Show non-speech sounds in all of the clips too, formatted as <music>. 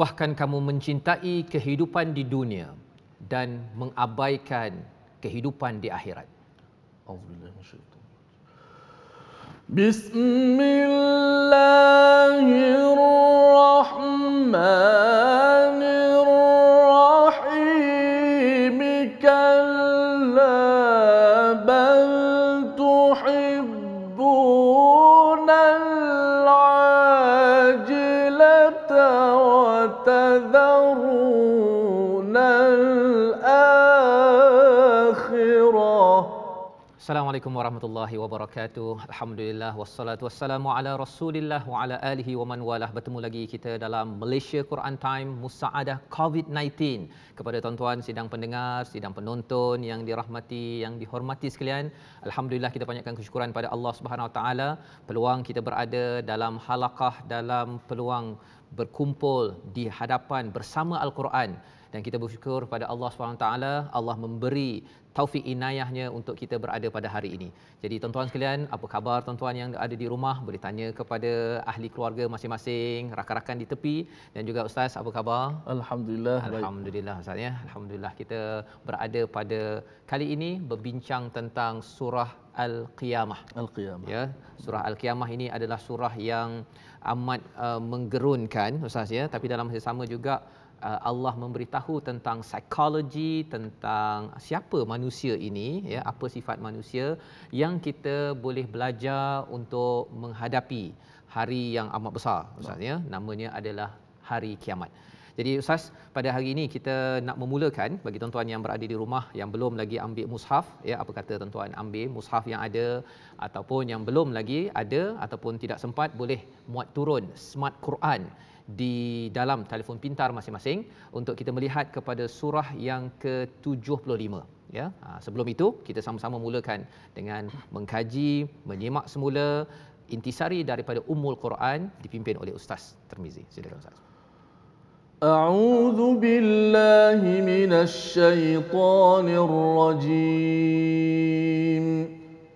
bahkan kamu mencintai kehidupan di dunia dan mengabaikan kehidupan di akhirat. Bismillahirrahmanirrahim. Kalla Assalamualaikum warahmatullahi wabarakatuh. Alhamdulillah wassalatu wassalamu ala Rasulillah wa ala alihi wa man walah. Bertemu lagi kita dalam Malaysia Quran Time Musaadah COVID-19. Kepada tuan-tuan sidang pendengar, sidang penonton yang dirahmati, yang dihormati sekalian, alhamdulillah kita panjatkan kesyukuran pada Allah Subhanahu wa taala peluang kita berada dalam halaqah dalam peluang berkumpul di hadapan bersama al-Quran dan kita bersyukur pada Allah SWT Allah memberi taufik inayahnya untuk kita berada pada hari ini. Jadi tuan-tuan sekalian, apa khabar tuan-tuan yang ada di rumah? Boleh tanya kepada ahli keluarga masing-masing, rakan-rakan di tepi dan juga ustaz apa khabar? Alhamdulillah. Alhamdulillah ustaz ya. Alhamdulillah kita berada pada kali ini berbincang tentang surah Al-Qiyamah. Al-Qiyamah. Ya, surah Al-Qiyamah ini adalah surah yang amat uh, menggerunkan ustaz ya, tapi dalam masa sama juga Uh, Allah memberitahu tentang psikologi tentang siapa manusia ini ya apa sifat manusia yang kita boleh belajar untuk menghadapi hari yang amat besar ustaz ya namanya adalah hari kiamat. Jadi ustaz pada hari ini kita nak memulakan bagi tuan-tuan yang berada di rumah yang belum lagi ambil mushaf ya apa kata tuan-tuan ambil mushaf yang ada ataupun yang belum lagi ada ataupun tidak sempat boleh muat turun smart Quran di dalam telefon pintar masing-masing untuk kita melihat kepada surah yang ke-75 ya ha, sebelum itu kita sama-sama mulakan dengan mengkaji menyimak semula intisari daripada Ummul Quran dipimpin oleh Ustaz Termizi silakan Ustaz A'udzu billahi minasy syaithanir rajim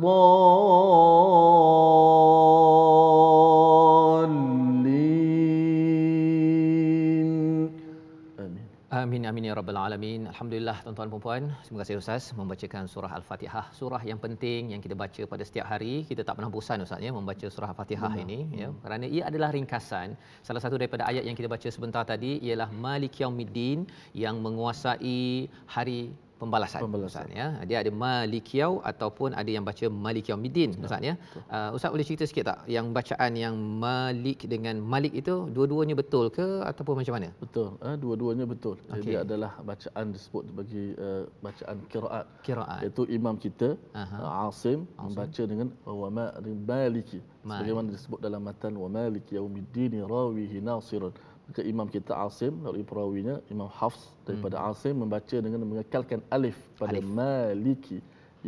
Amin, amin ya آمين alamin. Alhamdulillah, العالمين الحمد لله tuan-tuan puan-puan semoga saya ustaz membacakan surah al-fatihah surah yang penting yang kita baca pada setiap hari kita tak pernah bosan ustaz ya membaca surah al-fatihah ini ya hmm. kerana ia adalah ringkasan salah satu daripada ayat yang kita baca sebentar tadi ialah malik yaumiddin yang menguasai hari pembalasan, pembalasan. Ustaz, ya. Dia ada Malikiau ataupun ada yang baca Malikiau Midin ya. Ustaz ya. Uh, Ustaz boleh cerita sikit tak yang bacaan yang Malik dengan Malik itu dua-duanya betul ke ataupun macam mana? Betul. Uh, dua-duanya betul. Okay. Jadi adalah bacaan disebut bagi uh, eh, bacaan kiraat. Kiraat. Iaitu imam kita uh-huh. Asim, Asim membaca dengan wa ma Maliki. Sebagaimana disebut dalam matan wa Malik Yaumiddin rawihi nasirun ke imam kita Asim melalui perawinya Imam Hafs daripada hmm. Asim membaca dengan mengekalkan alif pada alif. maliki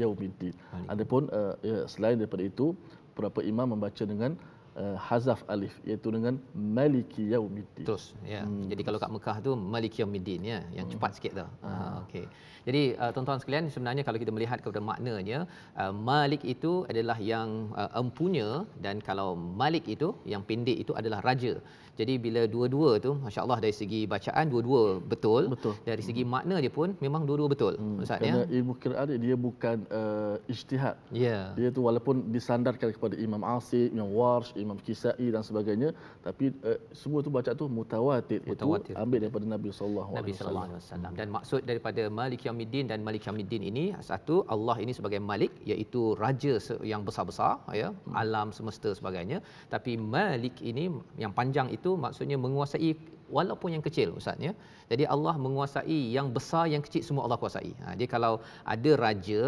yaumiddin. Adapun uh, ya, selain daripada itu beberapa imam membaca dengan uh, hazaf alif iaitu dengan maliki yaumiddin. Terus ya. Hmm. Jadi kalau kat Mekah tu maliki yaumiddin ya yang hmm. cepat sikit tu. Hmm. Ha, ah, okay. Jadi uh, tuan-tuan sekalian sebenarnya kalau kita melihat kepada maknanya uh, malik itu adalah yang uh, empunya dan kalau malik itu yang pendek itu adalah raja. Jadi bila dua-dua tu Masya Allah dari segi bacaan Dua-dua betul Betul Dari segi hmm. makna dia pun Memang dua-dua betul hmm. Ustaz, ya? ilmu kiraan dia bukan uh, Ijtihad yeah. Dia tu walaupun disandarkan kepada Imam Asyik, Imam Wars, Imam Kisai dan sebagainya Tapi uh, semua tu baca tu mutawatir Mutawatir Ambil daripada Nabi Sallallahu Alaihi Wasallam. Dan hmm. maksud daripada Malik Yamidin dan Malik Yamidin ini Satu Allah ini sebagai Malik Iaitu Raja yang besar-besar ya, hmm. Alam semesta sebagainya Tapi Malik ini yang panjang itu itu maksudnya menguasai walaupun yang kecil ustaz ya. Jadi Allah menguasai yang besar yang kecil semua Allah kuasai. Ha dia kalau ada raja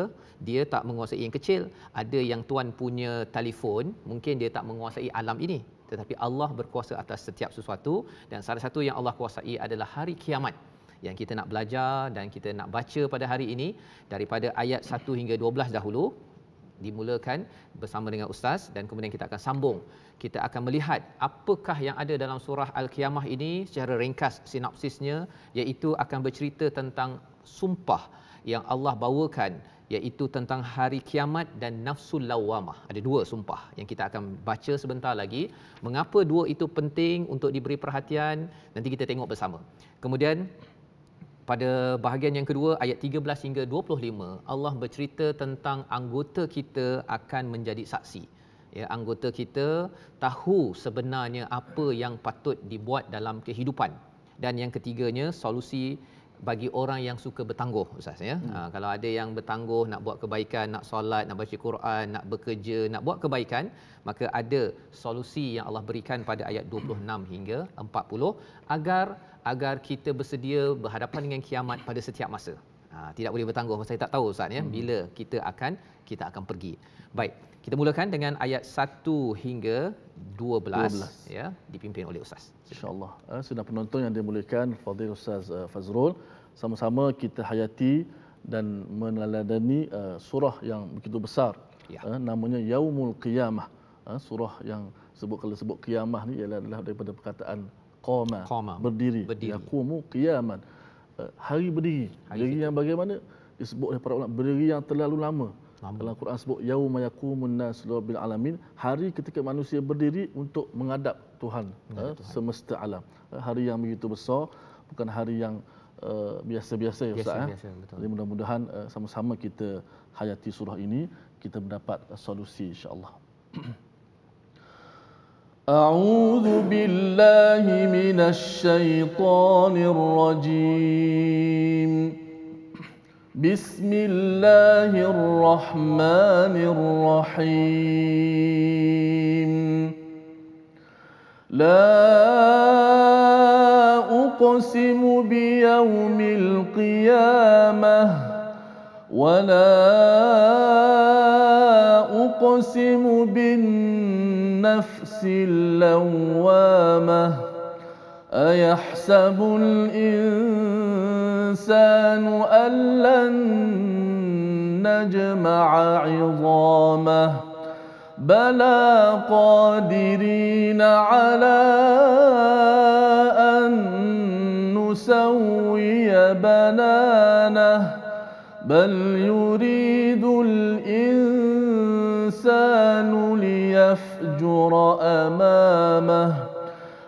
dia tak menguasai yang kecil, ada yang tuan punya telefon, mungkin dia tak menguasai alam ini. Tetapi Allah berkuasa atas setiap sesuatu dan salah satu yang Allah kuasai adalah hari kiamat yang kita nak belajar dan kita nak baca pada hari ini daripada ayat 1 hingga 12 dahulu dimulakan bersama dengan ustaz dan kemudian kita akan sambung kita akan melihat apakah yang ada dalam surah al-qiyamah ini secara ringkas sinopsisnya iaitu akan bercerita tentang sumpah yang Allah bawakan iaitu tentang hari kiamat dan nafsul lawamah. Ada dua sumpah yang kita akan baca sebentar lagi. Mengapa dua itu penting untuk diberi perhatian? Nanti kita tengok bersama. Kemudian pada bahagian yang kedua ayat 13 hingga 25 Allah bercerita tentang anggota kita akan menjadi saksi ya anggota kita tahu sebenarnya apa yang patut dibuat dalam kehidupan dan yang ketiganya solusi bagi orang yang suka bertangguh ustaz ya hmm. ha, kalau ada yang bertangguh nak buat kebaikan nak solat nak baca Quran nak bekerja nak buat kebaikan maka ada solusi yang Allah berikan pada ayat 26 hingga 40 agar agar kita bersedia berhadapan dengan kiamat pada setiap masa ha, tidak boleh bertangguh saya tak tahu ustaz ya hmm. bila kita akan kita akan pergi baik kita mulakan dengan ayat 1 hingga 12, 12. ya dipimpin oleh ustaz insyaallah uh, eh, sudah penonton yang dimulakan, fadil ustaz uh, Fazrul sama-sama kita hayati dan meneladani uh, surah yang begitu besar ya. uh, namanya yaumul qiyamah uh, surah yang sebut kalau sebut qiyamah ni ialah adalah daripada perkataan qama, berdiri, berdiri. yaqumu qiyaman uh, hari berdiri hari berdiri yang bagaimana disebut oleh para ulama berdiri yang terlalu lama Lama. Dalam Quran sebut yauma yaqumun nas lirabbil alamin hari ketika manusia berdiri untuk menghadap Tuhan, menghadap Tuhan. semesta alam. Hari yang begitu besar bukan hari yang Eh, biasa-biasa ya Ustaz. Eh. Biasa-biasa, Jadi mudah-mudahan uh, sama-sama kita hayati surah ini, kita mendapat uh, solusi insya-Allah. أعوذ بالله من الشيطان الرجيم بسم الله أقسم بيوم القيامة ولا أقسم بالنفس اللوامة أيحسب الإنسان أن لن نجمع عظامه بلى قادرين على بنانه بل يريد الإنسان ليفجر أمامه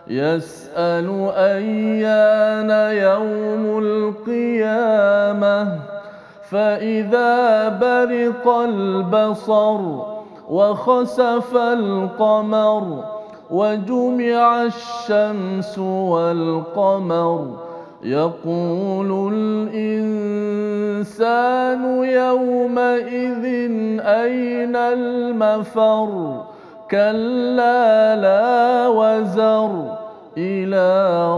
يسأل أيان يوم القيامة فإذا برق البصر وخسف القمر وجمع الشمس والقمر يقول الإنسان يومئذ أين المفر كلا لا وزر إلى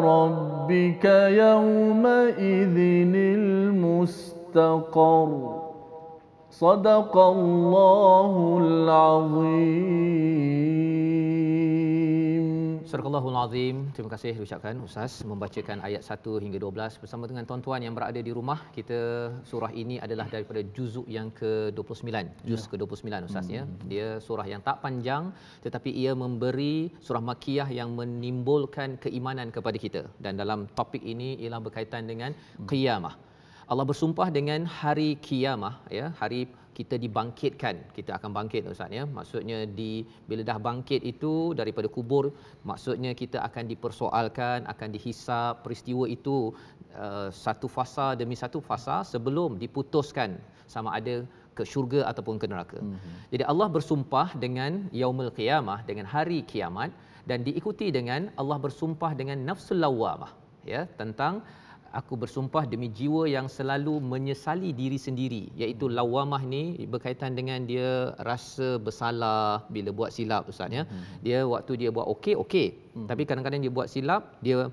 ربك يومئذ المستقر صدق الله العظيم Surakallahul Azim. Terima kasih ucapkan Ustaz membacakan ayat 1 hingga 12 bersama dengan tuan-tuan yang berada di rumah. Kita surah ini adalah daripada juzuk yang ke-29. Juz ya. ke-29 Ustaz ya. hmm. ya. Dia surah yang tak panjang tetapi ia memberi surah makiyah yang menimbulkan keimanan kepada kita. Dan dalam topik ini ialah berkaitan dengan hmm. qiyamah. Allah bersumpah dengan hari kiamah ya hari kita dibangkitkan kita akan bangkit ustaz ya maksudnya di bila dah bangkit itu daripada kubur maksudnya kita akan dipersoalkan akan dihisap peristiwa itu uh, satu fasa demi satu fasa sebelum diputuskan sama ada ke syurga ataupun ke neraka mm-hmm. jadi Allah bersumpah dengan yaumul qiyamah dengan hari kiamat dan diikuti dengan Allah bersumpah dengan nafsul lawamah ya tentang aku bersumpah demi jiwa yang selalu menyesali diri sendiri iaitu hmm. lawamah ni berkaitan dengan dia rasa bersalah bila buat silap ustaz ya hmm. dia waktu dia buat okey okey hmm. tapi kadang-kadang dia buat silap dia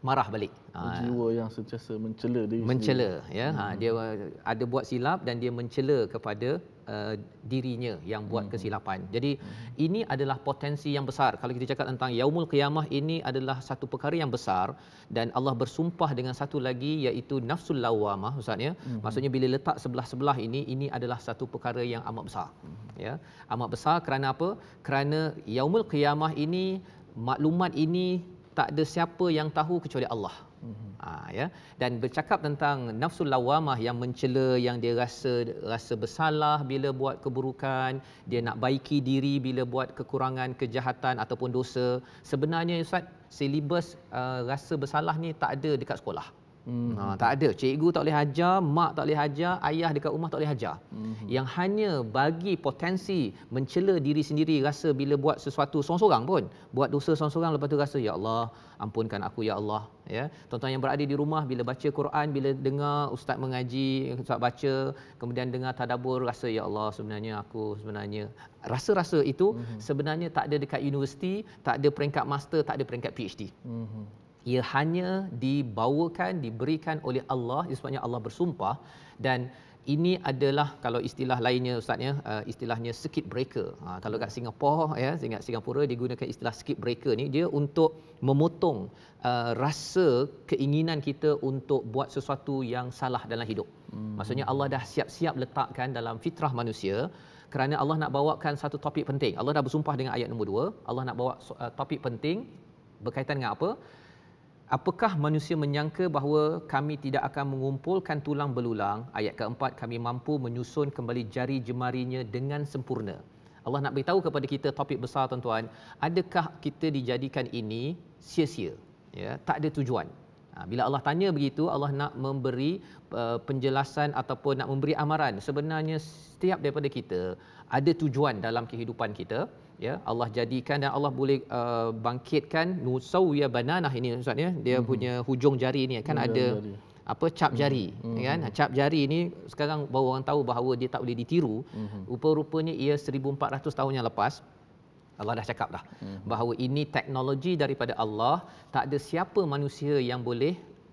marah balik ha. jiwa ha. yang sentiasa mencela diri mencela sendiri. ya ha, hmm. ha dia ada buat silap dan dia mencela kepada uh, dirinya yang buat hmm. kesilapan. Jadi hmm. ini adalah potensi yang besar. Kalau kita cakap tentang yaumul qiyamah ini adalah satu perkara yang besar dan Allah bersumpah dengan satu lagi iaitu nafsul lawamah ustaz ya. Hmm. Maksudnya bila letak sebelah-sebelah ini ini adalah satu perkara yang amat besar. Hmm. Ya. Amat besar kerana apa? Kerana yaumul qiyamah ini maklumat ini tak ada siapa yang tahu kecuali Allah. Mm-hmm. Ha, ya dan bercakap tentang nafsu lawamah yang mencela yang dia rasa rasa bersalah bila buat keburukan dia nak baiki diri bila buat kekurangan kejahatan ataupun dosa sebenarnya ustaz silibus uh, rasa bersalah ni tak ada dekat sekolah Hmm. Ha, tak ada. Cikgu tak boleh ajar, mak tak boleh ajar, ayah dekat rumah tak boleh ajar. Hmm. Yang hanya bagi potensi mencela diri sendiri rasa bila buat sesuatu seorang-seorang pun. Buat dosa seorang-seorang lepas tu rasa, Ya Allah, ampunkan aku Ya Allah. Ya. Tuan-tuan yang berada di rumah bila baca Quran, bila dengar ustaz mengaji, ustaz baca, kemudian dengar tadabur, rasa Ya Allah sebenarnya aku sebenarnya. Rasa-rasa itu hmm. sebenarnya tak ada dekat universiti, tak ada peringkat master, tak ada peringkat PhD. Hmm ia hanya dibawakan diberikan oleh Allah sebabnya Allah bersumpah dan ini adalah kalau istilah lainnya ustaz ya uh, istilahnya skip breaker ha, kalau kat Singapura ya ingat Singapura digunakan istilah skip breaker ni dia untuk memotong uh, rasa keinginan kita untuk buat sesuatu yang salah dalam hidup hmm. maksudnya Allah dah siap-siap letakkan dalam fitrah manusia kerana Allah nak bawakan satu topik penting Allah dah bersumpah dengan ayat nombor 2 Allah nak bawa uh, topik penting berkaitan dengan apa Apakah manusia menyangka bahawa kami tidak akan mengumpulkan tulang belulang? Ayat keempat, kami mampu menyusun kembali jari jemarinya dengan sempurna. Allah nak beritahu kepada kita topik besar tuan-tuan, adakah kita dijadikan ini sia-sia? Ya, tak ada tujuan. Ha, bila Allah tanya begitu, Allah nak memberi uh, penjelasan ataupun nak memberi amaran. Sebenarnya setiap daripada kita ada tujuan dalam kehidupan kita ya Allah jadikan dan Allah boleh uh, bangkitkan nusawiya bananah ini ustaz ya dia hmm punya hujung jari ni kan ada apa cap mhm. jari mm-hmm. kan cap jari ni sekarang baru orang tahu bahawa dia tak boleh ditiru mm-hmm. rupa-rupanya ia 1400 tahun yang lepas Allah dah cakap dah hmm bahawa ini teknologi daripada Allah tak ada siapa manusia yang boleh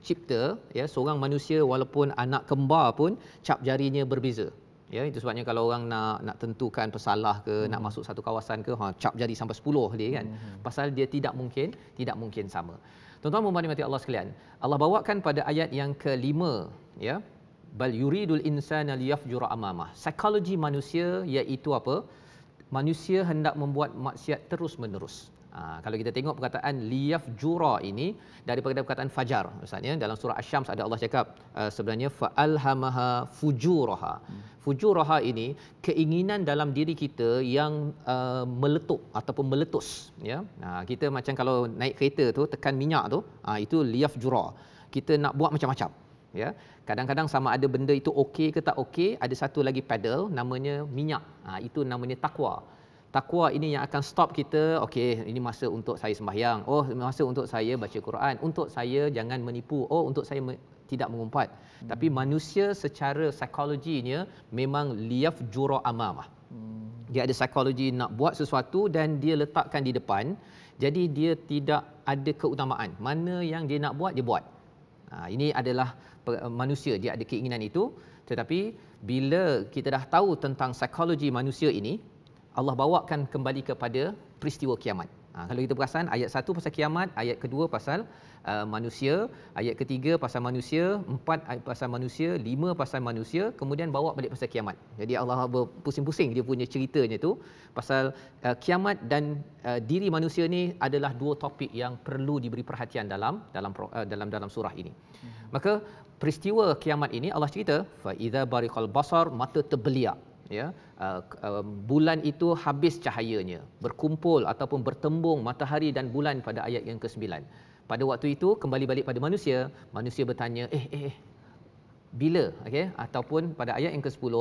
cipta ya seorang manusia walaupun anak kembar pun cap jarinya berbeza Ya, itu sebabnya kalau orang nak nak tentukan pesalah ke, hmm. nak masuk satu kawasan ke, ha cap jadi sampai 10 dia kan. Hmm. Pasal dia tidak mungkin, tidak mungkin sama. Tuan-tuan dan puan Allah sekalian, Allah bawakan pada ayat yang kelima, ya. Bal yuridul insana liyafjura amama Psikologi manusia iaitu apa? Manusia hendak membuat maksiat terus-menerus. Ha, kalau kita tengok perkataan liyaf jura ini daripada perkataan fajar. Misalnya dalam surah Asy-Syams ada Allah cakap uh, sebenarnya fa'alhamaha fujuraha. Fujuraha ini keinginan dalam diri kita yang uh, meletup ataupun meletus ya. Ha, kita macam kalau naik kereta tu tekan minyak tu, ha, itu liyaf jura. Kita nak buat macam-macam ya kadang-kadang sama ada benda itu okey ke tak okey ada satu lagi pedal namanya minyak ha, itu namanya takwa takwa ini yang akan stop kita okey ini masa untuk saya sembahyang oh masa untuk saya baca Quran untuk saya jangan menipu oh untuk saya me- tidak mengumpat hmm. tapi manusia secara psikologinya memang liaf jura amamah hmm. dia ada psikologi nak buat sesuatu dan dia letakkan di depan jadi dia tidak ada keutamaan mana yang dia nak buat dia buat ha, ini adalah manusia dia ada keinginan itu tetapi bila kita dah tahu tentang psikologi manusia ini Allah bawakan kembali kepada peristiwa kiamat. Ha, kalau kita perasan ayat satu pasal kiamat, ayat kedua pasal uh, manusia, ayat ketiga pasal manusia, empat ayat pasal manusia, lima pasal manusia, kemudian bawa balik pasal kiamat. Jadi Allah berpusing-pusing dia punya ceritanya tu pasal uh, kiamat dan uh, diri manusia ni adalah dua topik yang perlu diberi perhatian dalam dalam uh, dalam dalam surah ini. Hmm. Maka peristiwa kiamat ini Allah cerita fa iza bariqal basar mata terbeliak ya uh, um, bulan itu habis cahayanya berkumpul ataupun bertembung matahari dan bulan pada ayat yang ke-9 pada waktu itu kembali balik pada manusia manusia bertanya eh eh eh, bila okay? ataupun pada ayat yang ke-10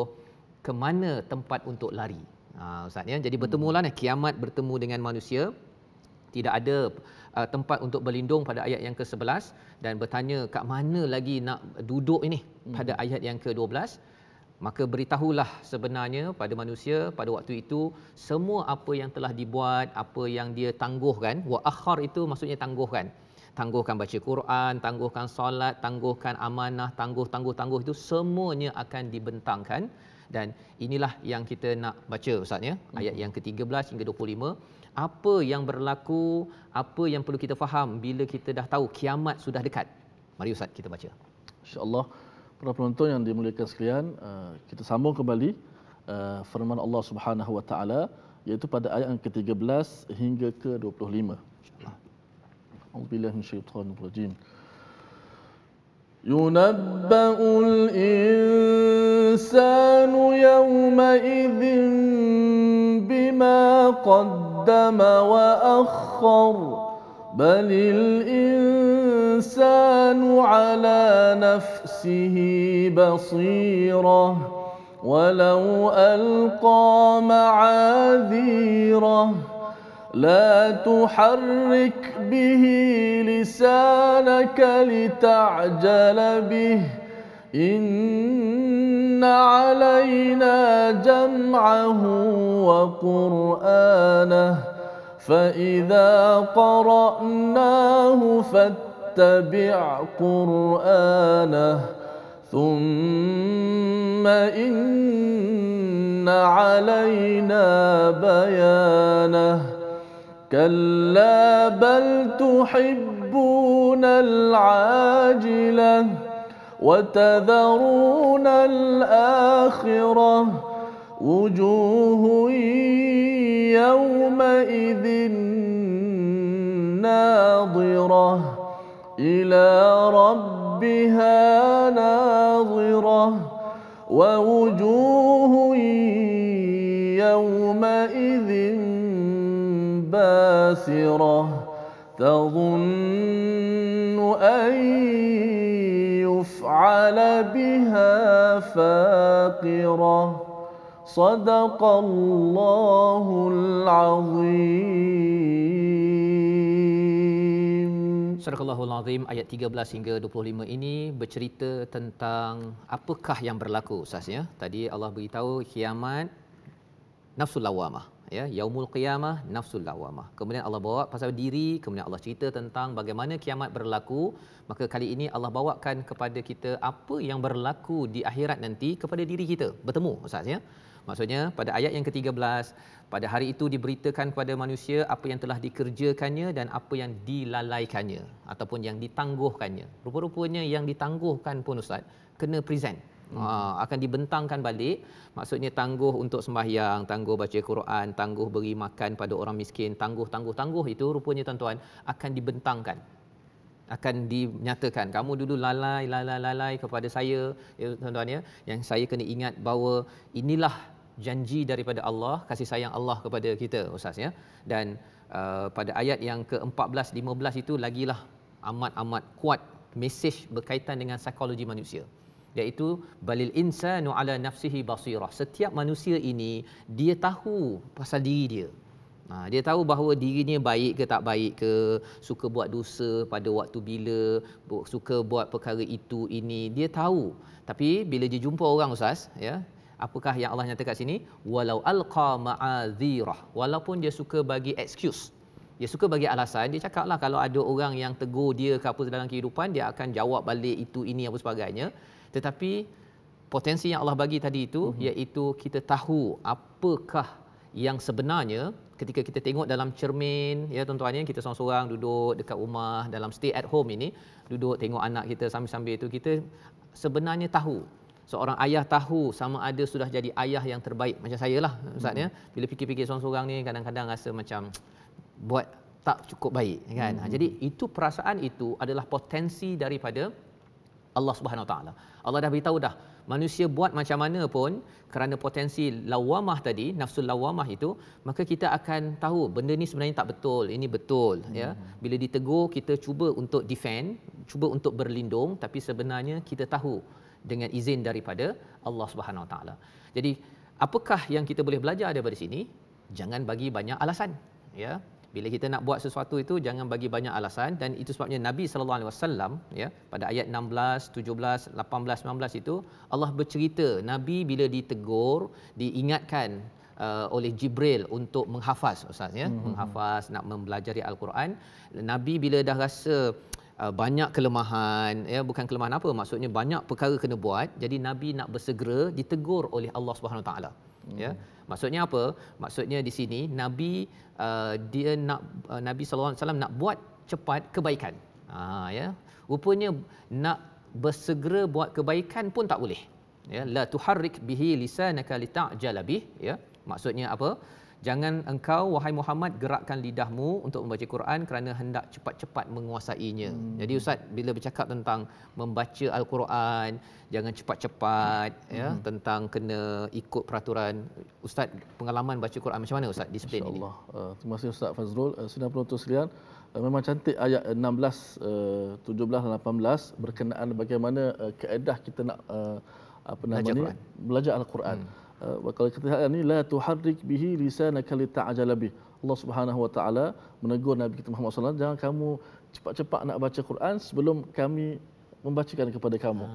ke mana tempat untuk lari ha ustaz ya jadi bertemu hmm. lah, kiamat bertemu dengan manusia tidak ada uh, tempat untuk berlindung pada ayat yang ke-11 dan bertanya kat mana lagi nak duduk ini pada hmm. ayat yang ke-12 maka beritahulah sebenarnya pada manusia pada waktu itu semua apa yang telah dibuat apa yang dia tangguhkan wa akhar itu maksudnya tangguhkan tangguhkan baca Quran tangguhkan solat tangguhkan amanah tangguh tangguh tangguh itu semuanya akan dibentangkan dan inilah yang kita nak baca ustaz ya hmm. ayat yang ke-13 hingga 25 apa yang berlaku apa yang perlu kita faham bila kita dah tahu kiamat sudah dekat mari ustaz kita baca insyaallah para penonton yang dimuliakan sekalian, eh, kita sambung kembali eh, firman Allah Subhanahu wa taala iaitu pada ayat yang ke-13 hingga ke-25. Auzubillahi minasyaitanir rajim. ينبأ الإنسان يومئذ بما قدم وأخر بل الإنسان الإنسان على نفسه بصيرة ولو ألقى معاذيره لا تحرك به لسانك لتعجل به إن علينا جمعه وقرآنه فإذا قرأناه فاتبع واتبع قرآنه ثم إن علينا بيانه كلا بل تحبون العاجلة وتذرون الآخرة وجوه يومئذ ناضره إلى ربها ناظرة ووجوه يومئذ باسرة تظن أن يفعل بها فاقرة صدق الله العظيم Surah surahullahul azim ayat 13 hingga 25 ini bercerita tentang apakah yang berlaku ustaz ya tadi Allah beritahu kiamat nafsul lawamah ya yaumul qiyamah nafsul lawamah kemudian Allah bawa pasal diri kemudian Allah cerita tentang bagaimana kiamat berlaku maka kali ini Allah bawakan kepada kita apa yang berlaku di akhirat nanti kepada diri kita bertemu ustaz ya Maksudnya pada ayat yang ke-13 pada hari itu diberitakan kepada manusia apa yang telah dikerjakannya dan apa yang dilalaikannya ataupun yang ditangguhkannya. Rupa-rupanya yang ditangguhkan pun ustaz kena present. Hmm. Ha, akan dibentangkan balik maksudnya tangguh untuk sembahyang, tangguh baca Quran, tangguh beri makan pada orang miskin, tangguh tangguh tangguh itu rupanya tuan-tuan akan dibentangkan akan dinyatakan kamu dulu lalai lalai lalai kepada saya ya tuan-tuan ya yang saya kena ingat bahawa inilah janji daripada Allah, kasih sayang Allah kepada kita ustaz ya. Dan uh, pada ayat yang ke-14 15 itu lagilah amat-amat kuat mesej berkaitan dengan psikologi manusia iaitu balil insanu ala nafsihi basirah setiap manusia ini dia tahu pasal diri dia ha, dia tahu bahawa dirinya baik ke tak baik ke suka buat dosa pada waktu bila suka buat perkara itu ini dia tahu tapi bila dia jumpa orang ustaz ya apakah yang Allah nyata kat sini walau alqa ma'azirah walaupun dia suka bagi excuse dia suka bagi alasan dia cakaplah kalau ada orang yang tegur dia ke apa dalam kehidupan dia akan jawab balik itu ini apa sebagainya tetapi potensi yang Allah bagi tadi itu mm-hmm. iaitu kita tahu apakah yang sebenarnya ketika kita tengok dalam cermin ya tuan-tuan ya kita seorang-seorang duduk dekat rumah dalam stay at home ini duduk tengok anak kita sambil-sambil itu kita sebenarnya tahu seorang ayah tahu sama ada sudah jadi ayah yang terbaik macam saya lah ustaz hmm. ya bila fikir-fikir seorang-seorang ni kadang-kadang rasa macam buat tak cukup baik kan hmm. Ha, jadi itu perasaan itu adalah potensi daripada Allah Subhanahu taala Allah dah beritahu dah manusia buat macam mana pun kerana potensi lawamah tadi nafsu lawamah itu maka kita akan tahu benda ni sebenarnya tak betul ini betul ya. hmm. ya bila ditegur kita cuba untuk defend cuba untuk berlindung tapi sebenarnya kita tahu dengan izin daripada Allah Subhanahu Wa Taala. Jadi apakah yang kita boleh belajar daripada sini? Jangan bagi banyak alasan. Ya, bila kita nak buat sesuatu itu jangan bagi banyak alasan dan itu sebabnya Nabi sallallahu alaihi wasallam ya pada ayat 16 17 18 19 itu Allah bercerita Nabi bila ditegur diingatkan uh, oleh Jibril untuk menghafaz ustaz ya hmm, hmm, hmm. menghafaz nak mempelajari al-Quran Nabi bila dah rasa uh, Uh, banyak kelemahan ya bukan kelemahan apa maksudnya banyak perkara kena buat jadi nabi nak bersegera ditegur oleh Allah Subhanahu taala ya hmm. maksudnya apa maksudnya di sini nabi uh, dia nak uh, nabi sallallahu alaihi wasallam nak buat cepat kebaikan ha ya rupanya nak bersegera buat kebaikan pun tak boleh ya la tuharrik bihi lisanaka litajalabi ya maksudnya apa Jangan engkau wahai Muhammad gerakkan lidahmu untuk membaca Quran kerana hendak cepat-cepat menguasainya. Hmm. Jadi ustaz bila bercakap tentang membaca Al-Quran, jangan cepat-cepat ya, hmm. ya tentang kena ikut peraturan. Ustaz pengalaman baca Quran macam mana ustaz disiplin ini? insya Uh, terima kasih Ustaz Fazrul. Uh, Sudah penonton sekalian, uh, memang cantik ayat 16 uh, 17 18 uh, berkenaan bagaimana uh, keedah kita nak uh, apa belajar Al-Quran. Hmm. Eh, wa kalau kata ini la tuharrik bihi lisanaka lita'jala bih. Allah Subhanahu wa taala menegur Nabi kita Muhammad sallallahu Alaihi Wasallam jangan kamu cepat-cepat nak baca Quran sebelum kami membacakan kepada kamu.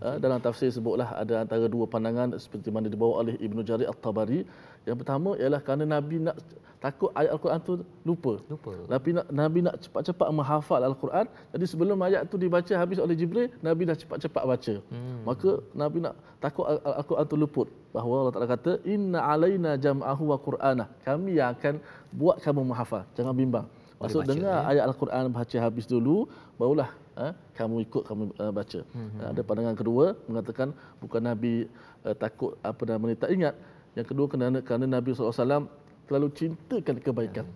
Ah, eh, Dalam tafsir sebutlah ada antara dua pandangan seperti mana dibawa oleh Ibnu Jarir At-Tabari yang pertama ialah kerana Nabi nak takut ayat Al-Quran tu lupa. Lupa. Nabi nak, Nabi nak cepat-cepat menghafal Al-Quran. Jadi sebelum ayat tu dibaca habis oleh Jibril, Nabi dah cepat-cepat baca. Hmm. Maka Nabi nak takut Al-Quran tu luput. Bahawa Allah Ta'ala kata, Inna alaina jam'ahu wa Qur'anah. Kami yang akan buat kamu menghafal. Jangan bimbang. Maksud dengar eh? ayat Al-Quran baca habis dulu, barulah eh, kamu ikut kamu uh, baca. Hmm. hmm Ada hmm. pandangan kedua mengatakan bukan Nabi uh, takut apa namanya tak ingat. Yang kedua kerana, kerana Nabi SAW terlalu cintakan kebaikan.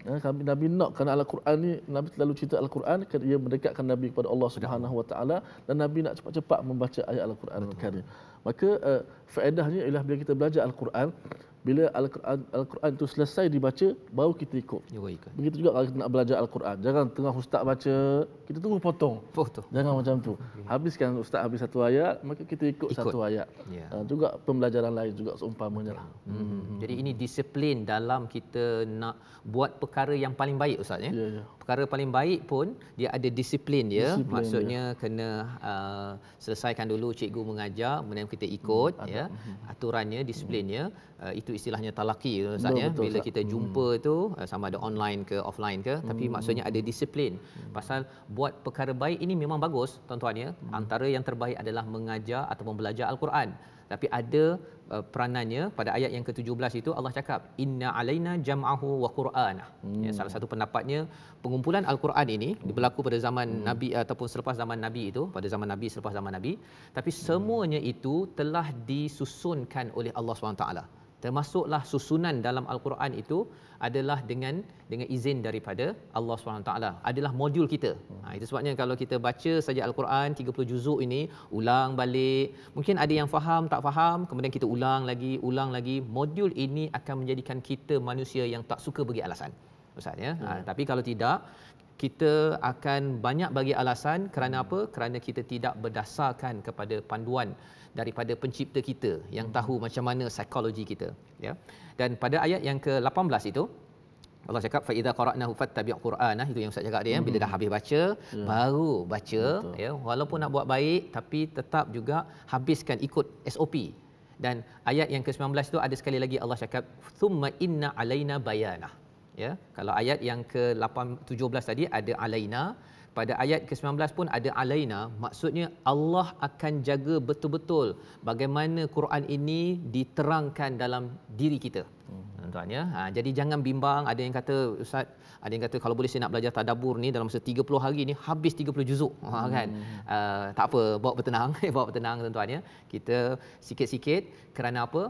Ya, kan? Nabi nak kerana Al-Quran ni Nabi terlalu cinta Al-Quran kerana ia mendekatkan Nabi kepada Allah Subhanahu Wa Taala dan Nabi nak cepat-cepat membaca ayat Al-Quran kan? Maka uh, faedahnya ialah bila kita belajar Al-Quran bila Al-Quran, Al-Quran itu selesai dibaca, baru kita ikut. Ya, ikut. Begitu juga kalau kita nak belajar Al-Quran. Jangan tengah ustaz baca, kita tunggu potong. Foto. Jangan macam tu. Habiskan ustaz habis satu ayat, maka kita ikut, ikut. satu ayat. Ya. Uh, juga pembelajaran lain juga seumpamanya. Hmm, hmm. Hmm. Jadi ini disiplin dalam kita nak buat perkara yang paling baik ustaz. Ya? Ya, ya perkara paling baik pun dia ada disiplin ya disiplin, maksudnya ya. kena uh, selesaikan dulu cikgu mengajar kemudian kita ikut hmm, ya mhm. aturannya disiplinnya hmm. uh, itu istilahnya talaki ya ustaz ya bila tak. kita jumpa hmm. tu uh, sama ada online ke offline ke hmm. tapi mhm. maksudnya ada disiplin hmm. pasal buat perkara baik ini memang bagus tuan-tuan ya hmm. antara yang terbaik adalah mengajar atau membelajar al-Quran tapi ada Eh, peranannya pada ayat yang ke-17 itu Allah cakap inna alaina jam'ahu wa qur'ana. Ya, hmm. Ya salah satu pendapatnya pengumpulan al-Quran ini hmm. berlaku pada zaman hmm. Nabi ataupun selepas zaman Nabi itu, pada zaman Nabi selepas zaman Nabi, tapi hmm. semuanya itu telah disusunkan oleh Allah SWT. Termasuklah susunan dalam al-Quran itu adalah dengan dengan izin daripada Allah SWT adalah modul kita ha, itu sebabnya kalau kita baca saja Al-Quran 30 juzuk ini ulang balik mungkin ada yang faham tak faham kemudian kita ulang lagi ulang lagi modul ini akan menjadikan kita manusia yang tak suka bagi alasan Ustaz, ya? Ha, ya. tapi kalau tidak kita akan banyak bagi alasan kerana hmm. apa kerana kita tidak berdasarkan kepada panduan daripada pencipta kita yang tahu macam mana psikologi kita ya dan pada ayat yang ke-18 itu Allah cakap fa iza qara'nahu fattabi' qur'anah itu yang saya cakap dia ya bila dah hmm. habis baca ya. baru baca ya walaupun nak buat baik tapi tetap juga habiskan ikut SOP dan ayat yang ke-19 tu ada sekali lagi Allah cakap thumma inna alaina bayana ya kalau ayat yang ke-17 tadi ada alaina pada ayat ke-19 pun ada alaina maksudnya Allah akan jaga betul-betul bagaimana Quran ini diterangkan dalam diri kita hmm. tuan ya ha, jadi jangan bimbang ada yang kata ustaz ada yang kata kalau boleh saya nak belajar tadabbur ni dalam masa 30 hari ni habis 30 juzuk ha, hmm. kan hmm. uh, tak apa bawa bertenang <laughs> bawa bertenang tuan ya kita sikit-sikit kerana apa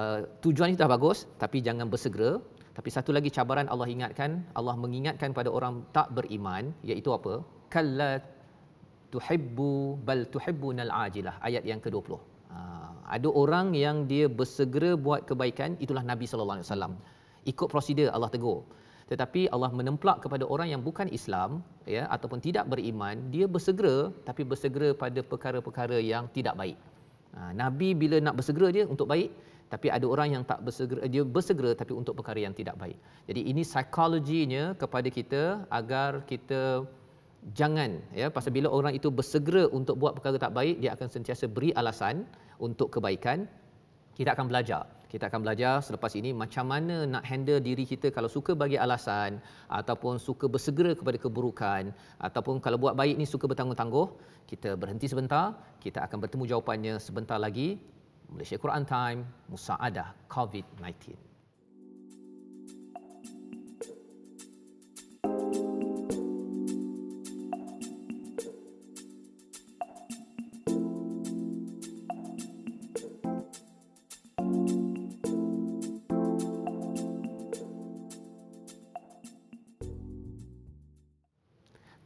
uh, tujuan kita bagus tapi jangan bersegera tapi satu lagi cabaran Allah ingatkan, Allah mengingatkan pada orang tak beriman iaitu apa? Kalla tuhibbu bal tuhibbunal ajilah ayat yang ke-20. Ha, ada orang yang dia bersegera buat kebaikan itulah Nabi sallallahu alaihi wasallam. Ikut prosedur Allah tegur. Tetapi Allah menemplak kepada orang yang bukan Islam ya ataupun tidak beriman, dia bersegera tapi bersegera pada perkara-perkara yang tidak baik. Ha, Nabi bila nak bersegera dia untuk baik, tapi ada orang yang tak bersegera dia bersegera tapi untuk perkara yang tidak baik. Jadi ini psikologinya kepada kita agar kita jangan ya pasal bila orang itu bersegera untuk buat perkara tak baik dia akan sentiasa beri alasan untuk kebaikan kita akan belajar kita akan belajar selepas ini macam mana nak handle diri kita kalau suka bagi alasan ataupun suka bersegera kepada keburukan ataupun kalau buat baik ni suka bertangguh-tangguh kita berhenti sebentar kita akan bertemu jawapannya sebentar lagi Malaysia Quran Time Musaadah COVID-19.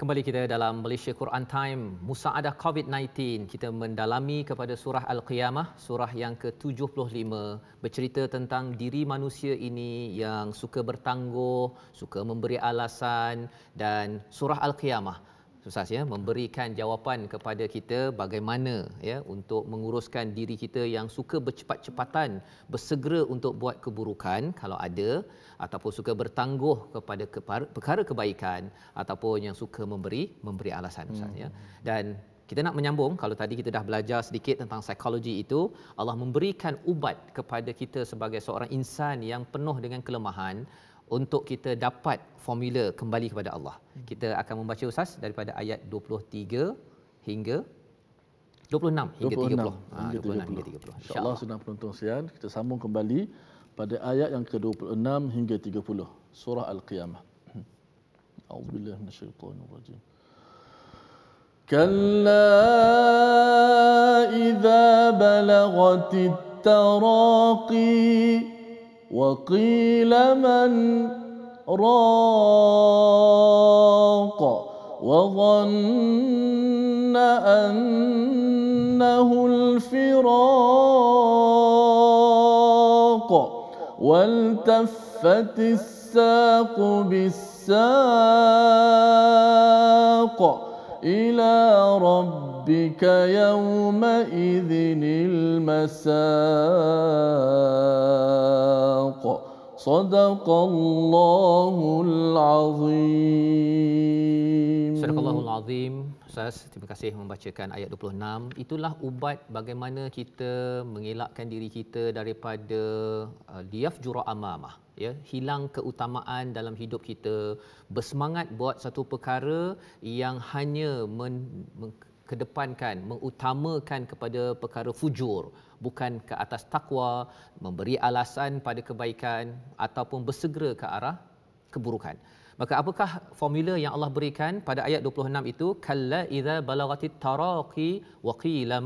Kembali kita dalam Malaysia Quran Time, musaadah COVID-19. Kita mendalami kepada surah Al-Qiyamah, surah yang ke-75 bercerita tentang diri manusia ini yang suka bertangguh, suka memberi alasan dan surah Al-Qiyamah Ustaz ya memberikan jawapan kepada kita bagaimana ya untuk menguruskan diri kita yang suka bercepat-cepatan bersegera untuk buat keburukan kalau ada ataupun suka bertangguh kepada perkara kebaikan ataupun yang suka memberi memberi alasan ya. hmm. ya dan kita nak menyambung kalau tadi kita dah belajar sedikit tentang psikologi itu Allah memberikan ubat kepada kita sebagai seorang insan yang penuh dengan kelemahan untuk kita dapat formula kembali kepada Allah. Kita akan membaca Ustaz daripada ayat 23 hingga 26 hingga 26. 30. Ha, 26 hingga 30. Ah, InsyaAllah sudah penonton sekalian, kita sambung kembali pada ayat yang ke-26 hingga 30 surah Al-Qiyamah. أعوذ بالله من الشيطان كلا إذا بلغت التراقي وقيل من راق وظن أنه الفراق والتفت الساق بالساق إلى رب ربك يومئذ المساق صدق الله العظيم صدق الله العظيم Ustaz, terima kasih membacakan ayat 26. Itulah ubat bagaimana kita mengelakkan diri kita daripada uh, liaf jura amamah ya hilang keutamaan dalam hidup kita bersemangat buat satu perkara yang hanya men, men, kedepankan mengutamakan kepada perkara fujur bukan ke atas takwa memberi alasan pada kebaikan ataupun bersegera ke arah keburukan maka apakah formula yang Allah berikan pada ayat 26 itu kalla idza balagatit taraqi wa qila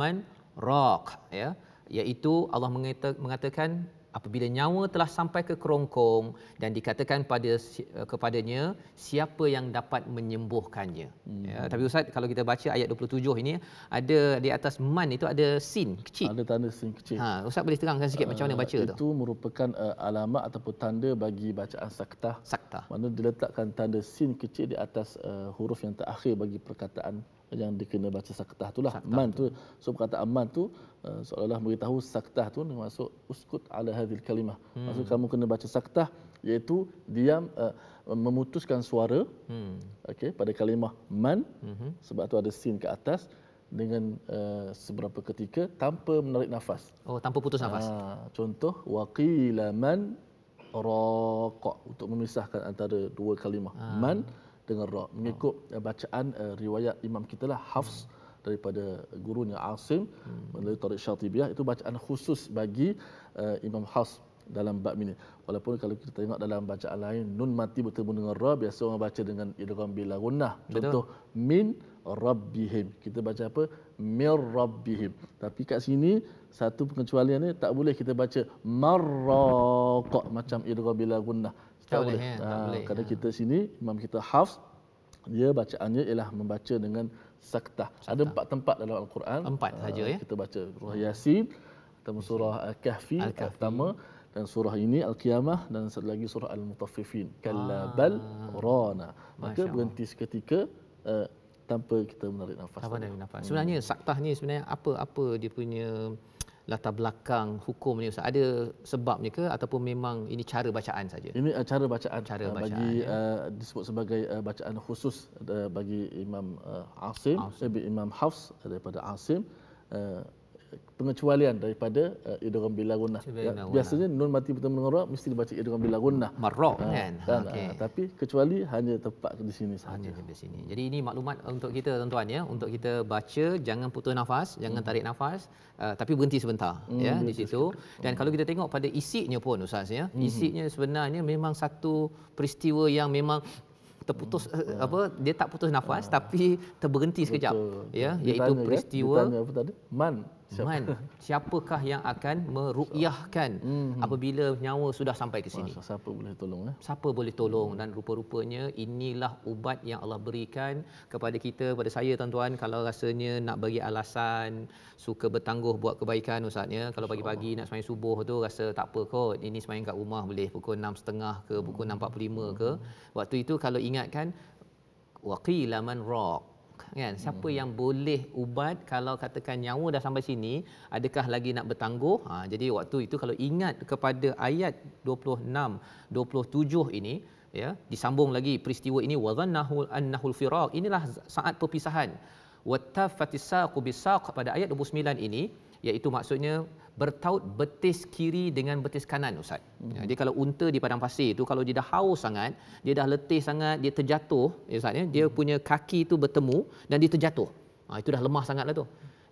raq ya iaitu Allah mengatakan apabila nyawa telah sampai ke kerongkong dan dikatakan pada eh, kepadanya siapa yang dapat menyembuhkannya hmm. ya tapi ustaz kalau kita baca ayat 27 ini ada di atas man itu ada sin kecil ada tanda sin kecil ha ustaz boleh terangkan sikit uh, macam mana eh, baca itu tu itu merupakan uh, eh, alamat ataupun tanda bagi bacaan sakta sakta mana diletakkan tanda sin kecil di atas uh, huruf yang terakhir bagi perkataan yang dikena baca saktah itulah saktah man tu. so kata aman tu uh, seolah-olah beritahu saktah tu masuk uskut ala hadhil kalimah hmm. maksud kamu kena baca saktah iaitu diam uh, memutuskan suara hmm. okey pada kalimah man hmm. sebab tu ada sin ke atas dengan uh, seberapa ketika tanpa menarik nafas oh tanpa putus nafas ha, contoh waqila man raqa untuk memisahkan antara dua kalimah ha. man dengan ra mengikut uh, bacaan uh, riwayat imam kita lah hafs hmm. daripada gurunya Asim hmm. melalui tarikh Syatibiyah itu bacaan khusus bagi uh, imam hafs dalam bab ini walaupun kalau kita tengok dalam bacaan lain nun mati bertemu dengan ra biasa orang baca dengan idgham bila gunnah contoh min rabbihim kita baca apa mir rabbihim tapi kat sini satu pengecualian ni tak boleh kita baca marraq macam idgham bila gunnah tak, tak boleh. Kan? Tak uh, boleh. Kerana ya. kita sini, imam kita Hafs, dia bacaannya ialah membaca dengan sakta. saktah. Ada empat tempat dalam Al-Quran. Empat ah, saja ya. Kita baca surah Yasin, atau surah Al-Kahfi, Al-Kahfi. pertama dan surah ini al-qiyamah dan satu lagi surah al-mutaffifin kallabal ah. rana maka berhenti seketika uh, tanpa kita menarik nafas tanpa menarik nafas hmm. sebenarnya saktah ni sebenarnya apa apa dia punya latar belakang hukum ni ustaz ada sebabnya ke ataupun memang ini cara bacaan saja ini uh, cara bacaan cara eh, bacaan bagi ya. uh, disebut sebagai uh, bacaan khusus uh, bagi imam uh, asim, asim. Eh, imam hafs daripada asim pengecualian daripada uh, idgham bila gunnah. Ya, biasanya nun mati pertama dengan ra mesti dibaca idgham bila gunnah. Marra uh, kan. kan ah, okay. uh, ah, tapi kecuali hanya tempat di sini sahaja hanya di sini. Jadi ini maklumat uh, untuk kita tuan-tuan ya, untuk kita baca jangan putus nafas, jangan hmm. tarik nafas uh, tapi berhenti sebentar hmm, ya di situ. Dan kalau kita tengok pada isinya pun ustaz ya, hmm. isinya sebenarnya memang satu peristiwa yang memang terputus hmm, uh, apa dia tak putus nafas ya. tapi terberhenti sekejap Betul. ya iaitu ya. peristiwa ditanya apa tadi man Man, <laughs> siapakah yang akan meruqyahkan mm-hmm. apabila nyawa sudah sampai ke sini? Siapa boleh tolong? Eh? Siapa boleh tolong? Dan rupa-rupanya inilah ubat yang Allah berikan kepada kita, kepada saya tuan-tuan. Kalau rasanya nak bagi alasan, suka bertangguh buat kebaikan Ustaznya. Kalau pagi-pagi nak semayang subuh tu rasa tak apa kot. Ini semayang kat rumah boleh pukul 6.30 ke pukul 6.45 hmm. ke. Hmm. Waktu itu kalau ingatkan, waqila man raq kan siapa hmm. yang boleh ubat kalau katakan nyawa dah sampai sini adakah lagi nak bertangguh ha jadi waktu itu kalau ingat kepada ayat 26 27 ini ya disambung lagi peristiwa ini wazannahu annahul firaq inilah saat perpisahan wattafatisaq bisaq pada ayat 29 ini iaitu maksudnya bertaut betis kiri dengan betis kanan ustaz. Hmm. Jadi ya, kalau unta di padang pasir itu kalau dia dah haus sangat, dia dah letih sangat, dia terjatuh ya ustaz ya, dia hmm. punya kaki itu bertemu dan dia terjatuh. Ha, itu dah lemah sangatlah tu.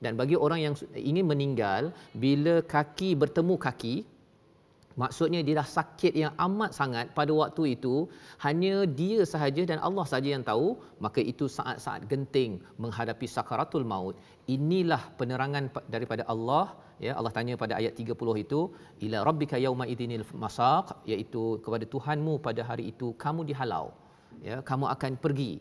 Dan bagi orang yang ingin meninggal bila kaki bertemu kaki, Maksudnya dia dah sakit yang amat sangat pada waktu itu, hanya dia sahaja dan Allah sahaja yang tahu, maka itu saat-saat genting menghadapi sakaratul maut. Inilah penerangan daripada Allah ya Allah tanya pada ayat 30 itu ila rabbika yauma idinil masaq iaitu kepada Tuhanmu pada hari itu kamu dihalau ya kamu akan pergi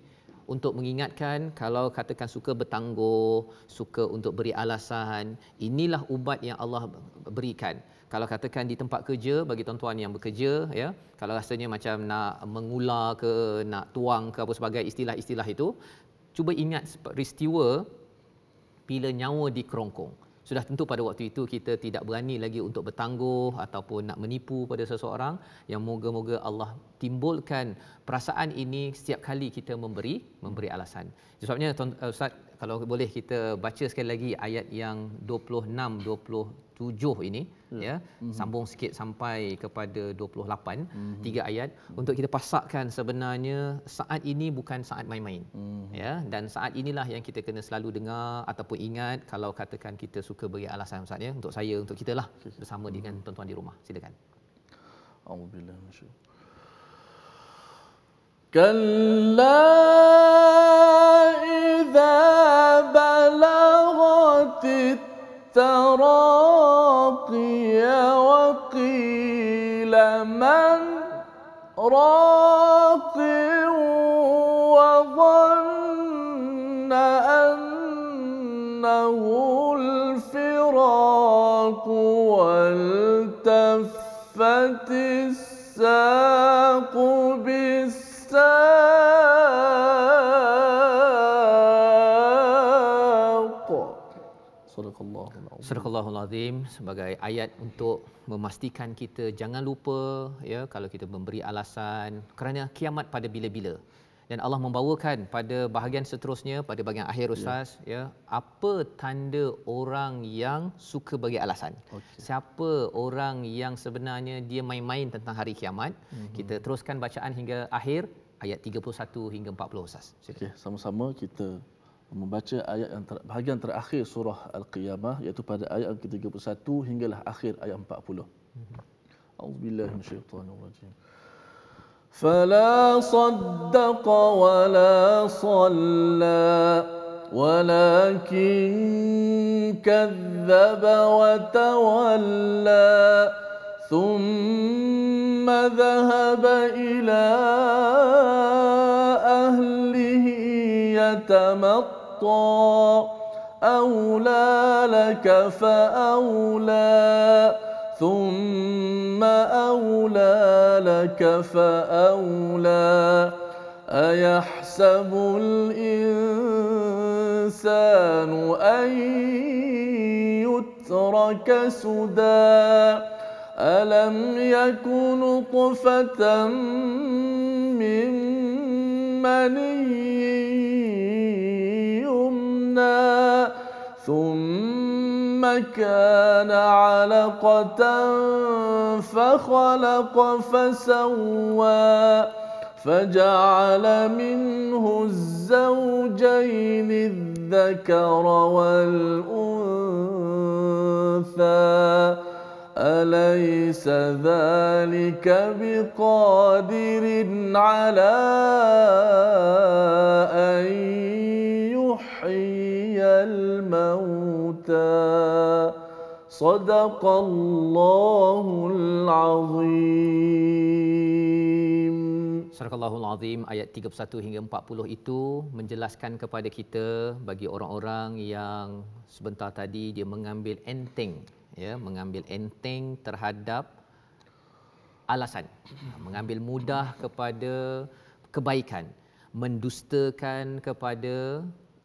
untuk mengingatkan kalau katakan suka bertangguh suka untuk beri alasan inilah ubat yang Allah berikan kalau katakan di tempat kerja bagi tuan-tuan yang bekerja ya kalau rasanya macam nak mengular ke nak tuang ke apa sebagai istilah-istilah itu cuba ingat peristiwa bila nyawa dikerongkong sudah tentu pada waktu itu kita tidak berani lagi untuk bertangguh ataupun nak menipu pada seseorang yang moga-moga Allah timbulkan perasaan ini setiap kali kita memberi memberi alasan. Sebabnya eh, Ustaz kalau boleh kita baca sekali lagi ayat yang 26 Tujuh ini hmm. ya, ya mm-hmm. sambung sikit sampai kepada 28 mm-hmm. tiga ayat mm-hmm. untuk kita pasakkan sebenarnya saat ini bukan saat main-main mm-hmm. ya dan saat inilah yang kita kena selalu dengar ataupun ingat kalau katakan kita suka beri alasan Ustaz ya untuk saya untuk kita lah bersama mm-hmm. dengan hmm. tuan-tuan di rumah silakan alhamdulillah masyaallah كلا إذا بلغت تراقي وقيل من راق وظن أنه الفراق والتفت الساق بالساق Surah Al-Azim sebagai ayat untuk memastikan kita jangan lupa ya kalau kita memberi alasan kerana kiamat pada bila-bila dan Allah membawakan pada bahagian seterusnya pada bahagian akhir ya. ustaz ya, ya apa tanda orang yang suka bagi alasan okay. siapa orang yang sebenarnya dia main-main tentang hari kiamat mm-hmm. kita teruskan bacaan hingga akhir ayat 31 hingga 40 ustaz okey sama-sama kita membaca ayat yang ter, bahagian terakhir surah Al-Qiyamah iaitu pada ayat ke-31 hinggalah akhir ayat 40. Hmm. Auzubillahi minasyaitanirrajim. فلا صدق ولا walakin ولكن wa وتولى Thumma ذهب ila اهله يتمطى أعطى أولى لك فأولى ثم أولى لك فأولى أيحسب الإنسان أن يترك سدى ألم يكن نطفة من مني ثم كان علقة فخلق فسوى فجعل منه الزوجين الذكر والأنثى أليس ذلك بقادر على أن يُحْيِيَ الْمَوْتَى صَدَقَ اللَّهُ الْعَظِيمُ Surakallahul Azim ayat 31 hingga 40 itu menjelaskan kepada kita bagi orang-orang yang sebentar tadi dia mengambil enteng ya mengambil enteng terhadap alasan mengambil mudah kepada kebaikan mendustakan kepada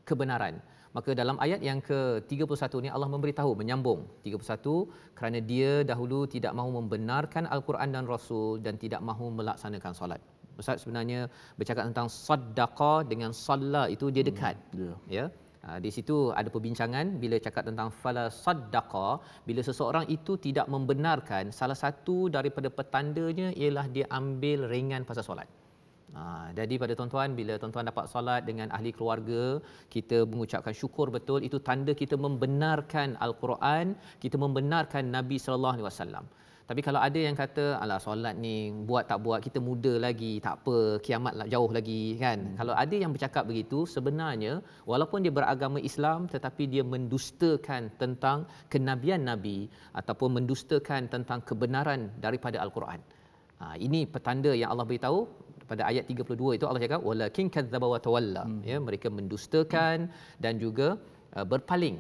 kebenaran. Maka dalam ayat yang ke-31 ini Allah memberitahu menyambung 31 kerana dia dahulu tidak mahu membenarkan al-Quran dan rasul dan tidak mahu melaksanakan solat. Ustaz sebenarnya bercakap tentang saddaqa dengan salla itu dia dekat. Hmm, yeah. Ya. ya? Ha, di situ ada perbincangan bila cakap tentang fala saddaqa bila seseorang itu tidak membenarkan salah satu daripada petandanya ialah dia ambil ringan pasal solat. Ha, jadi pada tuan-tuan bila tuan-tuan dapat solat dengan ahli keluarga kita mengucapkan syukur betul itu tanda kita membenarkan al-Quran kita membenarkan Nabi sallallahu alaihi wasallam. Tapi kalau ada yang kata ala solat ni buat tak buat kita muda lagi tak apa kiamat jauh lagi kan. Hmm. Kalau ada yang bercakap begitu sebenarnya walaupun dia beragama Islam tetapi dia mendustakan tentang kenabian Nabi ataupun mendustakan tentang kebenaran daripada al-Quran. Ha, ini petanda yang Allah beritahu pada ayat 32 itu Allah cakap walakin kadzaba wa tawalla hmm. ya mereka mendustakan hmm. dan juga uh, berpaling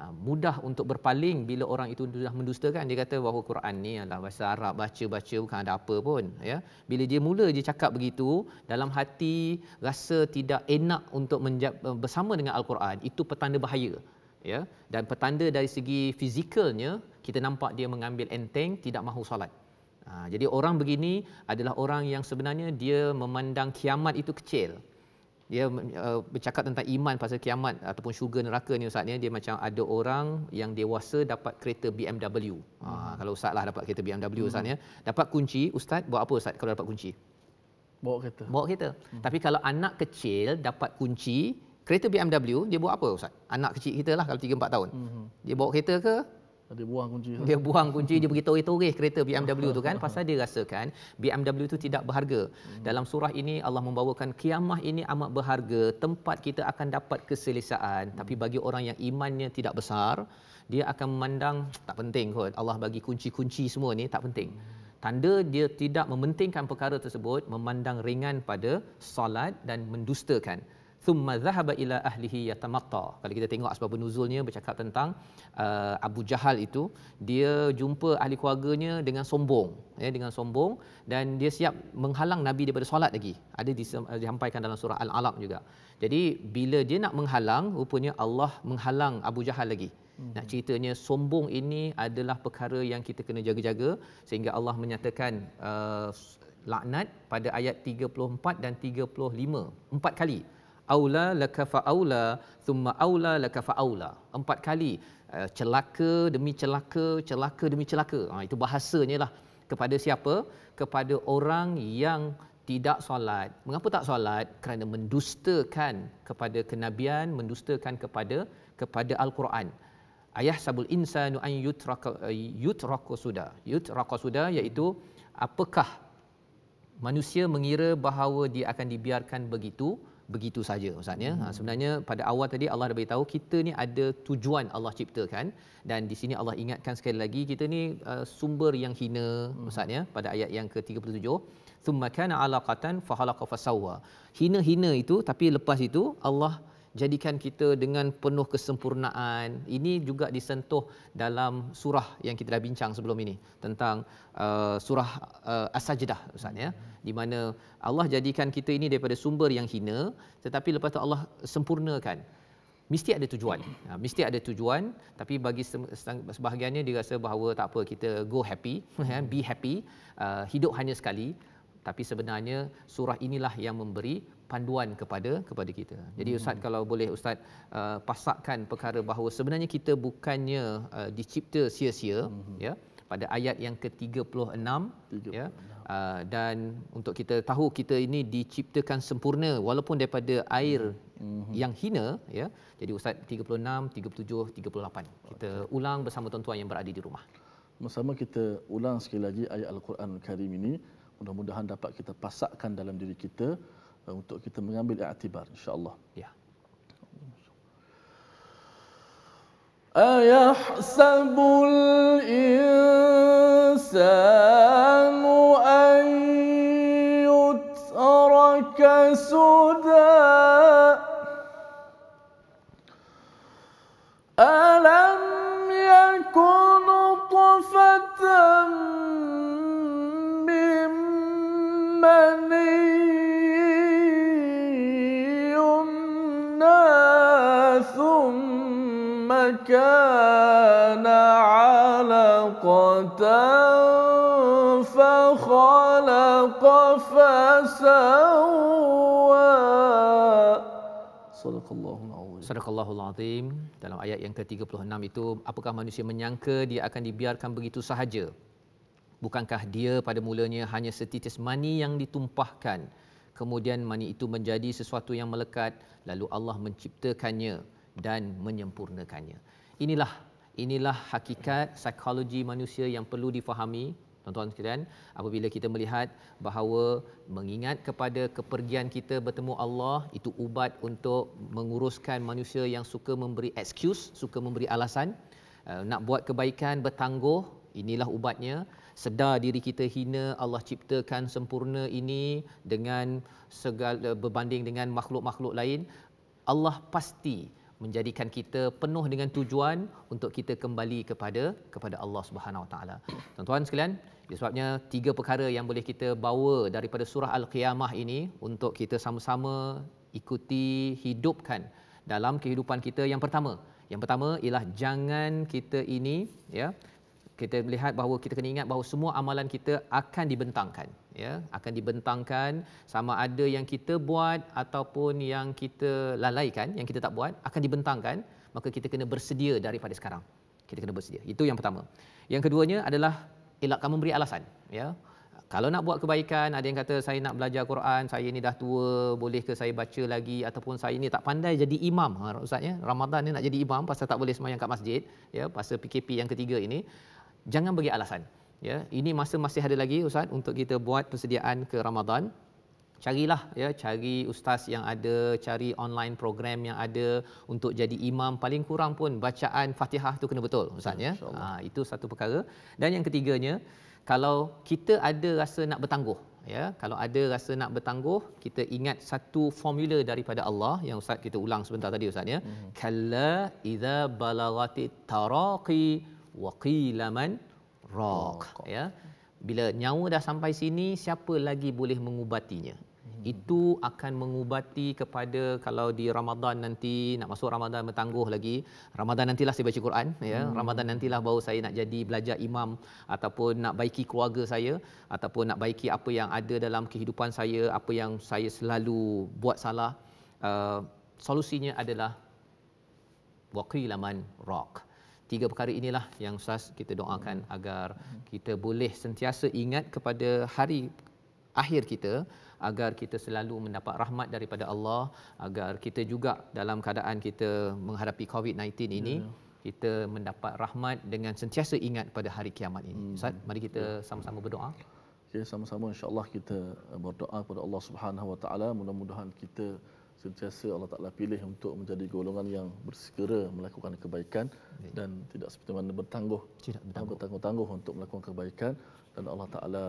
uh, mudah untuk berpaling bila orang itu sudah mendustakan dia kata bahawa Quran ni adalah bahasa Arab baca-baca bukan ada apa pun ya bila dia mula dia cakap begitu dalam hati rasa tidak enak untuk menjab, uh, bersama dengan al-Quran itu petanda bahaya ya dan petanda dari segi fizikalnya kita nampak dia mengambil enteng tidak mahu solat Ha, jadi orang begini adalah orang yang sebenarnya dia memandang kiamat itu kecil. Dia uh, bercakap tentang iman pasal kiamat ataupun syurga neraka ni Ustaz ni. Dia macam ada orang yang dewasa dapat kereta BMW. Ha, kalau Ustaz lah dapat kereta BMW Ustaz ni. Ya. Hmm. Dapat kunci, Ustaz buat apa Ustaz kalau dapat kunci? Bawa kereta. Bawa kereta. Hmm. Tapi kalau anak kecil dapat kunci kereta BMW, dia buat apa Ustaz? Anak kecil kita lah kalau 3-4 tahun. Hmm. Dia bawa kereta ke dia buang kunci dia buang kunci dia pergi toreh-toreh kereta BMW tu kan <laughs> pasal dia rasakan BMW tu tidak berharga hmm. dalam surah ini Allah membawakan kiamah ini amat berharga tempat kita akan dapat keselesaan tapi hmm. bagi orang yang imannya tidak besar dia akan memandang tak penting kot Allah bagi kunci-kunci semua ni tak penting hmm. tanda dia tidak mementingkan perkara tersebut memandang ringan pada salat dan mendustakan thumma dhahaba ila ahlihi yatamatta kalau kita tengok asbab nuzulnya bercakap tentang uh, Abu Jahal itu dia jumpa ahli keluarganya dengan sombong ya dengan sombong dan dia siap menghalang nabi daripada solat lagi ada uh, disampaikan dalam surah al-alaq juga jadi bila dia nak menghalang rupanya Allah menghalang Abu Jahal lagi hmm. nak ceritanya sombong ini adalah perkara yang kita kena jaga-jaga sehingga Allah menyatakan uh, laknat pada ayat 34 dan 35 empat kali aula laka fa aula thumma aula laka fa aula empat kali uh, celaka demi celaka celaka demi celaka ha, itu bahasanya lah kepada siapa kepada orang yang tidak solat mengapa tak solat kerana mendustakan kepada kenabian mendustakan kepada kepada al-Quran ayah sabul insanu an yutraka eh, yutraka suda yutraka suda iaitu apakah manusia mengira bahawa dia akan dibiarkan begitu begitu saja maksudnya ha, hmm. sebenarnya pada awal tadi Allah dah beritahu kita ni ada tujuan Allah ciptakan dan di sini Allah ingatkan sekali lagi kita ni uh, sumber yang hina hmm. maksudnya pada ayat yang ke-37 summa kana alaqatan fa khalaqa fasawa hina-hina itu tapi lepas itu Allah jadikan kita dengan penuh kesempurnaan. Ini juga disentuh dalam surah yang kita dah bincang sebelum ini tentang uh, surah uh, As-Sajdah Ustaz ya, di mana Allah jadikan kita ini daripada sumber yang hina tetapi lepas tu Allah sempurnakan. Mesti ada tujuan. Ha, mesti ada tujuan tapi bagi sebahagiannya dia rasa bahawa tak apa kita go happy, <laughs> ya, be happy, uh, hidup hanya sekali tapi sebenarnya surah inilah yang memberi panduan kepada kepada kita. Jadi hmm. ustaz kalau boleh ustaz uh, pasakkan perkara bahawa sebenarnya kita bukannya uh, dicipta sia-sia hmm. ya pada ayat yang ke-36 36. ya uh, dan untuk kita tahu kita ini diciptakan sempurna walaupun daripada air hmm. yang hina ya. Jadi ustaz 36 37 38 kita ulang bersama tuan-tuan yang berada di rumah. Bersama kita ulang sekali lagi ayat al-Quran Karim ini mudah-mudahan dapat kita pasakkan dalam diri kita eh, untuk kita mengambil i'tibar insyaallah ya ayahsabul insanu كان علقة فخلق فسوى dalam ayat yang ke-36 itu apakah manusia menyangka dia akan dibiarkan begitu sahaja bukankah dia pada mulanya hanya setitis mani yang ditumpahkan kemudian mani itu menjadi sesuatu yang melekat lalu Allah menciptakannya dan menyempurnakannya inilah inilah hakikat psikologi manusia yang perlu difahami tuan-tuan sekalian apabila kita melihat bahawa mengingat kepada kepergian kita bertemu Allah itu ubat untuk menguruskan manusia yang suka memberi excuse suka memberi alasan eh, nak buat kebaikan bertangguh inilah ubatnya sedar diri kita hina Allah ciptakan sempurna ini dengan segala berbanding dengan makhluk-makhluk lain Allah pasti menjadikan kita penuh dengan tujuan untuk kita kembali kepada kepada Allah Subhanahu Wa Taala. Tuan-tuan sekalian, ya sebabnya tiga perkara yang boleh kita bawa daripada surah Al-Qiyamah ini untuk kita sama-sama ikuti hidupkan dalam kehidupan kita yang pertama. Yang pertama ialah jangan kita ini ya kita melihat bahawa kita kena ingat bahawa semua amalan kita akan dibentangkan ya akan dibentangkan sama ada yang kita buat ataupun yang kita lalaikan yang kita tak buat akan dibentangkan maka kita kena bersedia daripada sekarang kita kena bersedia itu yang pertama yang keduanya adalah kamu beri alasan ya kalau nak buat kebaikan ada yang kata saya nak belajar Quran saya ni dah tua boleh ke saya baca lagi ataupun saya ni tak pandai jadi imam ha ustaz ya Ramadan ni nak jadi imam pasal tak boleh sembahyang kat masjid ya pasal PKP yang ketiga ini jangan bagi alasan ya ini masa masih ada lagi ustaz untuk kita buat persediaan ke Ramadan carilah ya cari ustaz yang ada cari online program yang ada untuk jadi imam paling kurang pun bacaan Fatihah tu kena betul ustaz ya ha, itu satu perkara dan yang ketiganya kalau kita ada rasa nak bertangguh ya kalau ada rasa nak bertangguh kita ingat satu formula daripada Allah yang ustaz kita ulang sebentar tadi ustaz ya hmm. idza balagati taraqi waqila man raq ya bila nyawa dah sampai sini siapa lagi boleh mengubatinya hmm. itu akan mengubati kepada kalau di Ramadan nanti nak masuk Ramadan bertangguh lagi Ramadan nantilah saya baca Quran ya hmm. Ramadan nantilah baru saya nak jadi belajar imam ataupun nak baiki keluarga saya ataupun nak baiki apa yang ada dalam kehidupan saya apa yang saya selalu buat salah uh, solusinya adalah waqilaman rock tiga perkara inilah yang Ustaz kita doakan agar kita boleh sentiasa ingat kepada hari akhir kita agar kita selalu mendapat rahmat daripada Allah agar kita juga dalam keadaan kita menghadapi COVID-19 ini ya. kita mendapat rahmat dengan sentiasa ingat pada hari kiamat ini. Hmm. Ustaz, mari kita ya. sama-sama berdoa. Ya, sama-sama insya-Allah kita eh, berdoa kepada Allah Subhanahu Wa Taala mudah-mudahan kita sentiasa Allah Taala pilih untuk menjadi golongan yang bersegera melakukan kebaikan dan tidak seperti mana bertangguh tidak bertangguh tangguh untuk melakukan kebaikan dan Allah Taala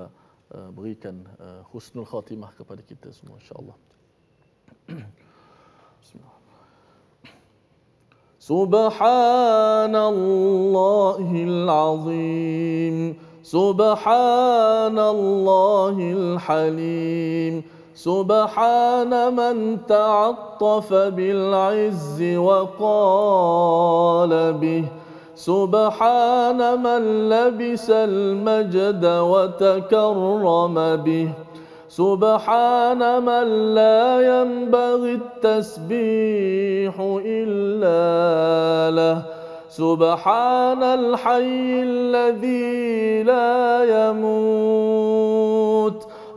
uh, berikan uh, husnul khatimah kepada kita semua insyaallah <clears throat> Subhanallahil azim Subhanallahil halim سبحان من تعطف بالعز وقال به سبحان من لبس المجد وتكرم به سبحان من لا ينبغي التسبيح إلا له سبحان الحي الذي لا يموت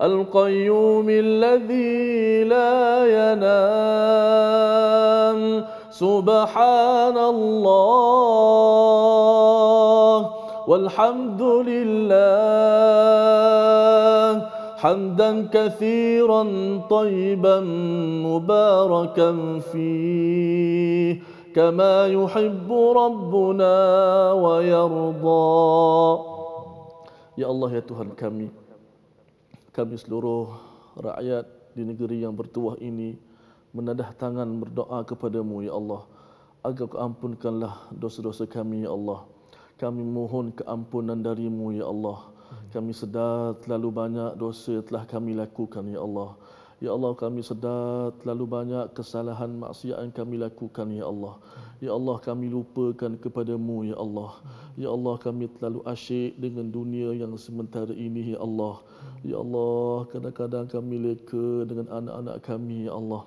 القيوم الذي لا ينام سبحان الله والحمد لله حمدا كثيرا طيبا مباركا فيه كما يحب ربنا ويرضى يا الله يا تهان kami kami seluruh rakyat di negeri yang bertuah ini menadah tangan berdoa kepadamu ya Allah agar kau ampunkanlah dosa-dosa kami ya Allah kami mohon keampunan darimu ya Allah kami sedar terlalu banyak dosa yang telah kami lakukan ya Allah Ya Allah kami sedar terlalu banyak kesalahan maksiat yang kami lakukan Ya Allah Ya Allah kami lupakan kepadamu Ya Allah Ya Allah kami terlalu asyik dengan dunia yang sementara ini Ya Allah Ya Allah kadang-kadang kami leka dengan anak-anak kami Ya Allah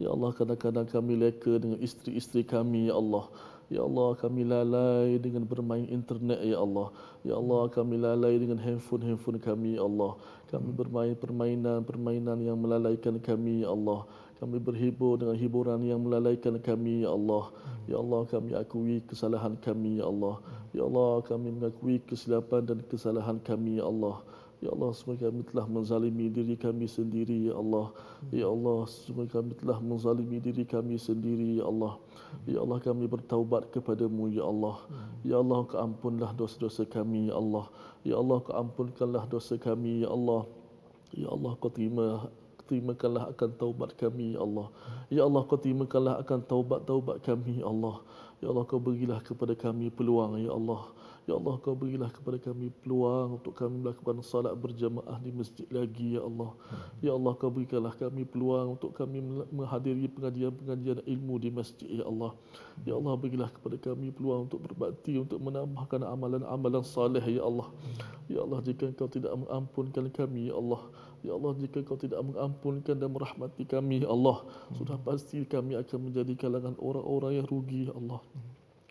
Ya Allah kadang-kadang kami leka dengan isteri-isteri kami Ya Allah Ya Allah kami lalai dengan bermain internet Ya Allah Ya Allah kami lalai dengan handphone-handphone kami Ya Allah kami bermain permainan-permainan yang melalaikan kami, Ya Allah. Kami berhibur dengan hiburan yang melalaikan kami, Ya Allah. Ya Allah, kami akui kesalahan kami, Ya Allah. Ya Allah, kami mengakui kesilapan dan kesalahan kami, Ya Allah. Allah, Ya Allah, semoga kami telah menzalimi diri kami sendiri, Ya Allah. Ya Allah, semoga kami telah menzalimi diri kami sendiri, Ya Allah. Ya Allah, kami bertaubat kepadamu, Ya Allah. Ya Allah, keampunlah dosa-dosa kami, Ya Allah. Ya Allah, keampunkanlah dosa kami, Ya Allah. Ya Allah, kau terima terimakanlah akan taubat kami, Ya Allah. Ya Allah, kau terimakanlah akan taubat-taubat kami, Ya Allah. Ya Allah, kau berilah kepada kami peluang, Ya Allah. Ya Allah. Ya Allah kau berilah kepada kami peluang untuk kami melakukan salat berjamaah di masjid lagi ya Allah. Ya Allah kau berikanlah kami peluang untuk kami menghadiri pengajian-pengajian ilmu di masjid ya Allah. Ya Allah berilah kepada kami peluang untuk berbakti untuk menambahkan amalan-amalan saleh ya Allah. Ya Allah jika kau tidak mengampunkan kami ya Allah. Ya Allah jika kau tidak mengampunkan dan merahmati kami ya Allah, sudah pasti kami akan menjadi kalangan orang-orang yang rugi Ya Allah.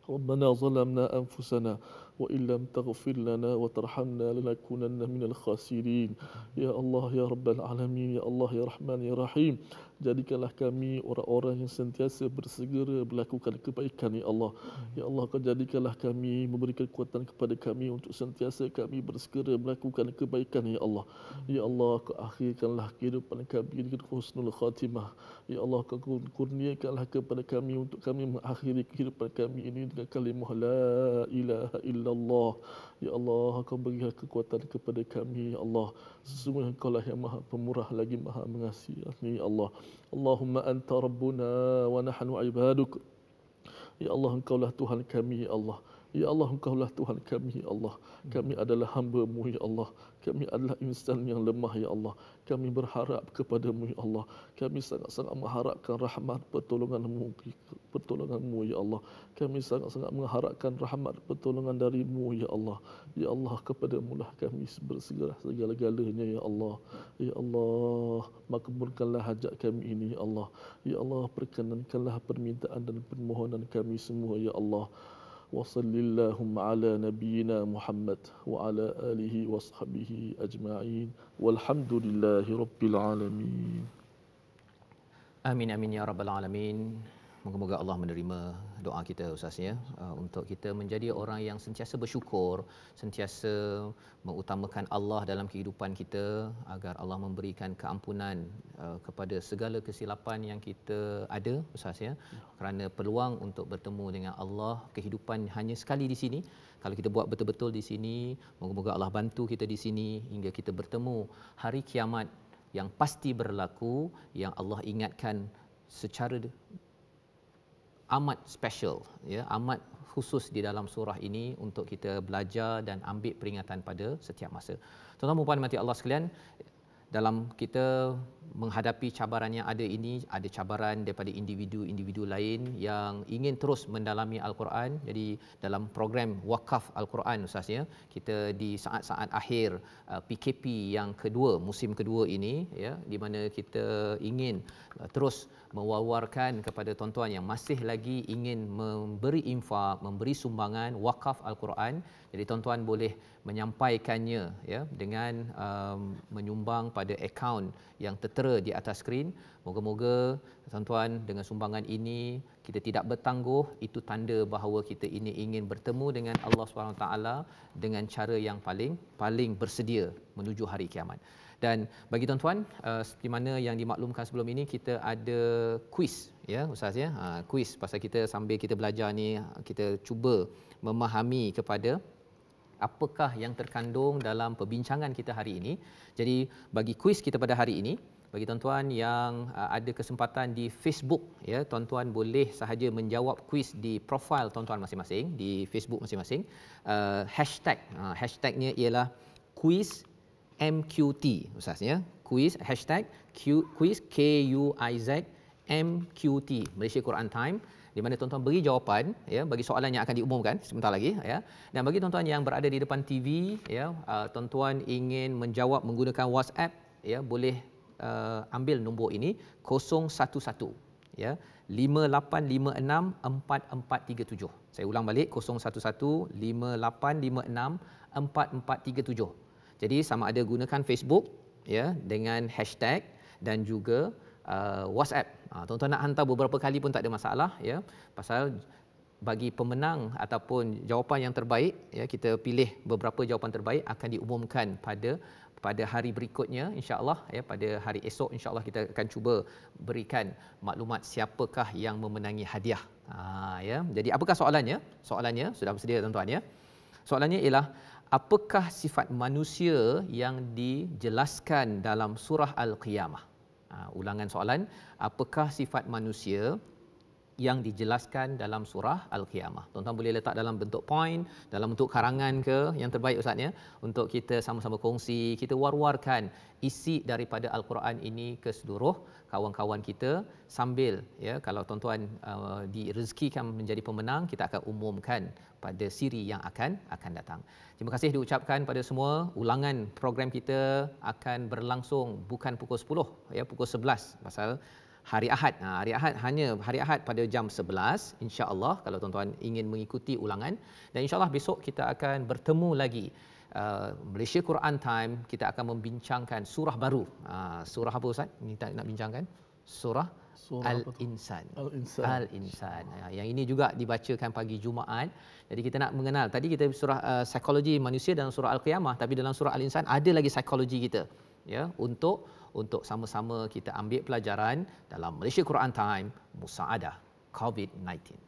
ربنا ظلمنا أنفسنا وإن لم تغفر لنا وترحمنا لنكونن من الخاسرين يا الله يا رب العالمين يا الله يا رحمن يا رحيم jadikanlah kami orang-orang yang sentiasa bersegera melakukan kebaikan ya Allah ya Allah kau jadikanlah kami memberikan kekuatan kepada kami untuk sentiasa kami bersegera melakukan kebaikan ya Allah ya Allah kau akhirkanlah kehidupan kami dengan husnul khatimah ya Allah kau kurniakanlah kepada kami untuk kami mengakhiri kehidupan kami ini dengan kalimah la ilaha illallah ya Allah kau berikan kekuatan kepada kami ya Allah Sesungguhnya engkau lah yang maha pemurah lagi maha mengasihi. Ini ya Allah. Allahumma anta rabbuna wa nahnu ibaduk. Ya Allah engkau lah Tuhan kami ya Allah. Ya Allah engkau lah Tuhan kami ya Allah. Kami adalah hamba-Mu ya Allah. Kami adalah insan yang lemah ya Allah. Kami berharap kepada-Mu ya Allah. Kami sangat-sangat mengharapkan rahmat pertolongan-Mu pertolonganmu ya Allah kami sangat-sangat mengharapkan rahmat pertolongan darimu ya Allah ya Allah kepada mulah kami bersegera segala-galanya ya Allah ya Allah makbulkanlah hajat kami ini ya Allah ya Allah perkenankanlah permintaan dan permohonan kami semua ya Allah wa sallallahu ala nabiyyina Muhammad wa ala alihi wa sahbihi ajma'in walhamdulillahi rabbil alamin Amin amin ya rabbal alamin. Moga-moga Allah menerima doa kita Ustaz ya uh, untuk kita menjadi orang yang sentiasa bersyukur, sentiasa mengutamakan Allah dalam kehidupan kita agar Allah memberikan keampunan uh, kepada segala kesilapan yang kita ada Ustaz ya. Kerana peluang untuk bertemu dengan Allah kehidupan hanya sekali di sini. Kalau kita buat betul-betul di sini, moga-moga Allah bantu kita di sini hingga kita bertemu hari kiamat yang pasti berlaku yang Allah ingatkan secara amat special ya amat khusus di dalam surah ini untuk kita belajar dan ambil peringatan pada setiap masa. Tuan-tuan dan puan-puan Allah sekalian dalam kita menghadapi cabaran yang ada ini ada cabaran daripada individu-individu lain yang ingin terus mendalami al-Quran jadi dalam program wakaf al-Quran ustaz ya, kita di saat-saat akhir PKP uh, yang kedua musim kedua ini ya di mana kita ingin uh, terus mewawarkan kepada tuan-tuan yang masih lagi ingin memberi infak memberi sumbangan wakaf al-Quran jadi tuan-tuan boleh menyampaikannya ya dengan um, menyumbang pada akaun yang tertera di atas skrin. Moga-moga tuan-tuan dengan sumbangan ini kita tidak bertangguh itu tanda bahawa kita ini ingin bertemu dengan Allah Swt dengan cara yang paling paling bersedia menuju hari kiamat. Dan bagi tuan-tuan uh, seperti mana yang dimaklumkan sebelum ini kita ada kuis ya ustaz ya. Ha, kuis pasal kita sambil kita belajar ni kita cuba memahami kepada apakah yang terkandung dalam perbincangan kita hari ini. Jadi bagi kuis kita pada hari ini, bagi tuan-tuan yang uh, ada kesempatan di Facebook, ya, tuan-tuan boleh sahaja menjawab kuis di profil tuan-tuan masing-masing di Facebook masing-masing. Uh, hashtag, uh, hashtagnya ialah kuis MQT, usahanya kuis hashtag kuis K U I Z M Q T Malaysia Quran Time di mana tuan-tuan beri jawapan ya bagi soalan yang akan diumumkan sebentar lagi ya dan bagi tuan-tuan yang berada di depan TV ya uh, tuan-tuan ingin menjawab menggunakan WhatsApp ya boleh uh, ambil nombor ini 011 ya 5856 saya ulang balik 011 5856 4437 jadi sama ada gunakan Facebook ya dengan hashtag dan juga uh, WhatsApp Ha, tuan-tuan nak hantar beberapa kali pun tak ada masalah ya. Pasal bagi pemenang ataupun jawapan yang terbaik ya kita pilih beberapa jawapan terbaik akan diumumkan pada pada hari berikutnya insya Allah, ya pada hari esok insya Allah kita akan cuba berikan maklumat siapakah yang memenangi hadiah. Ha ya. Jadi apakah soalannya? Soalannya sudah bersedia tuan-tuan ya. Soalannya ialah apakah sifat manusia yang dijelaskan dalam surah al-qiyamah? Ah, ulangan soalan, apakah sifat manusia yang dijelaskan dalam surah Al-Qiyamah. Tuan-tuan boleh letak dalam bentuk point, dalam bentuk karangan ke, yang terbaik Ustaz ya, untuk kita sama-sama kongsi, kita war-warkan isi daripada Al-Quran ini ke seluruh kawan-kawan kita sambil ya kalau tuan-tuan uh, direzekikan menjadi pemenang kita akan umumkan pada siri yang akan akan datang. Terima kasih diucapkan pada semua. Ulangan program kita akan berlangsung bukan pukul 10 ya pukul 11 pasal hari Ahad. Nah, ha, hari Ahad hanya hari Ahad pada jam 11 insya-Allah kalau tuan-tuan ingin mengikuti ulangan dan insya-Allah besok kita akan bertemu lagi Uh, Malaysia Quran Time kita akan membincangkan surah baru. Uh, surah apa Ustaz? Ini tak nak bincangkan. Surah, surah Al-Insan. Al-Insan. Al-Insan. Uh, yang ini juga dibacakan pagi Jumaat. Jadi kita nak mengenal. Tadi kita surah uh, psikologi manusia dalam surah Al-Qiyamah tapi dalam surah Al-Insan ada lagi psikologi kita. Ya, untuk untuk sama-sama kita ambil pelajaran dalam Malaysia Quran Time Musaadah COVID-19.